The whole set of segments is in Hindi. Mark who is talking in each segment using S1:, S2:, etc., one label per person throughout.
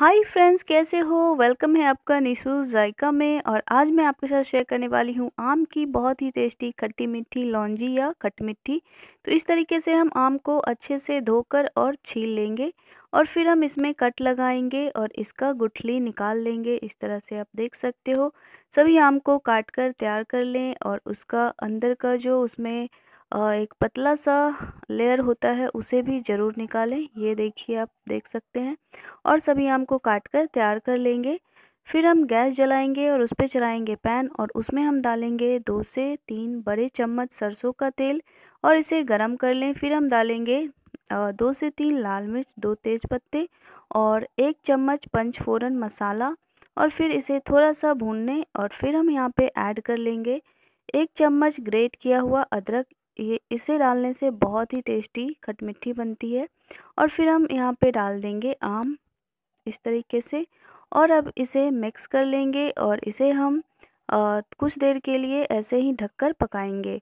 S1: हाय फ्रेंड्स कैसे हो वेलकम है आपका निशू जायका में और आज मैं आपके साथ शेयर करने वाली हूँ आम की बहुत ही टेस्टी खट्टी मिट्टी लौंजी या खट मिट्टी तो इस तरीके से हम आम को अच्छे से धोकर और छील लेंगे और फिर हम इसमें कट लगाएंगे और इसका गुठली निकाल लेंगे इस तरह से आप देख सकते हो सभी आम को काट कर तैयार कर लें और उसका अंदर का जो उसमें एक पतला सा लेयर होता है उसे भी ज़रूर निकालें ये देखिए आप देख सकते हैं और सभी आम को काट कर तैयार कर लेंगे फिर हम गैस जलाएंगे और उस पर चलाएँगे पैन और उसमें हम डालेंगे दो से तीन बड़े चम्मच सरसों का तेल और इसे गरम कर लें फिर हम डालेंगे दो से तीन लाल मिर्च दो तेज पत्ते और एक चम्मच पंचफोरन मसाला और फिर इसे थोड़ा सा भूनने और फिर हम यहाँ पे ऐड कर लेंगे एक चम्मच ग्रेट किया हुआ अदरक ये इसे डालने से बहुत ही टेस्टी खटमिट्ठी बनती है और फिर हम यहाँ पे डाल देंगे आम इस तरीके से और अब इसे मिक्स कर लेंगे और इसे हम आ, कुछ देर के लिए ऐसे ही ढककर पकाएंगे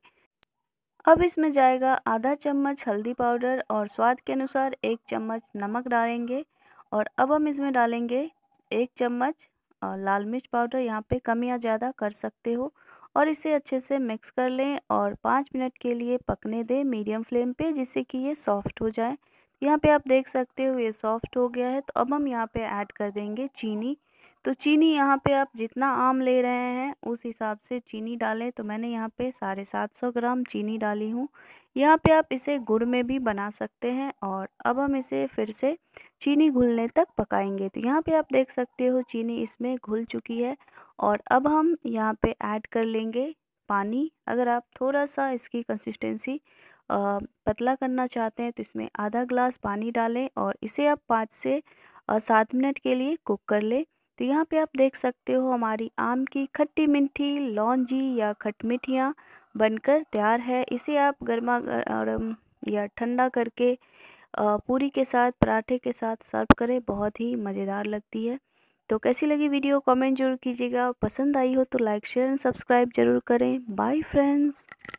S1: अब इसमें जाएगा आधा चम्मच हल्दी पाउडर और स्वाद के अनुसार एक चम्मच नमक डालेंगे और अब हम इसमें डालेंगे एक चम्मच लाल मिर्च पाउडर यहाँ पे कम या ज़्यादा कर सकते हो और इसे अच्छे से मिक्स कर लें और पाँच मिनट के लिए पकने दें मीडियम फ्लेम पे जिससे कि ये सॉफ्ट हो जाए यहाँ पे आप देख सकते हो ये सॉफ्ट हो गया है तो अब हम यहाँ पे ऐड कर देंगे चीनी तो चीनी यहाँ पे आप जितना आम ले रहे हैं उस हिसाब से चीनी डालें तो मैंने यहाँ पे साढ़े सात सौ ग्राम चीनी डाली हूँ यहाँ पे आप इसे गुड़ में भी बना सकते हैं और अब हम इसे फिर से चीनी घुलने तक पकाएंगे तो यहाँ पे आप देख सकते हो चीनी इसमें घुल चुकी है और अब हम यहाँ पे ऐड कर लेंगे पानी अगर आप थोड़ा सा इसकी कंसिस्टेंसी पतला करना चाहते हैं तो इसमें आधा ग्लास पानी डालें और इसे आप पाँच से सात मिनट के लिए कुक कर लें तो यहाँ पे आप देख सकते हो हमारी आम की खट्टी मिठी लौंजी या खटमिठियाँ बनकर तैयार है इसे आप गर्मा गर्म या ठंडा करके पूरी के साथ पराठे के साथ सर्व करें बहुत ही मज़ेदार लगती है तो कैसी लगी वीडियो कमेंट जरूर कीजिएगा पसंद आई हो तो लाइक शेयर एंड सब्सक्राइब जरूर करें बाय फ्रेंड्स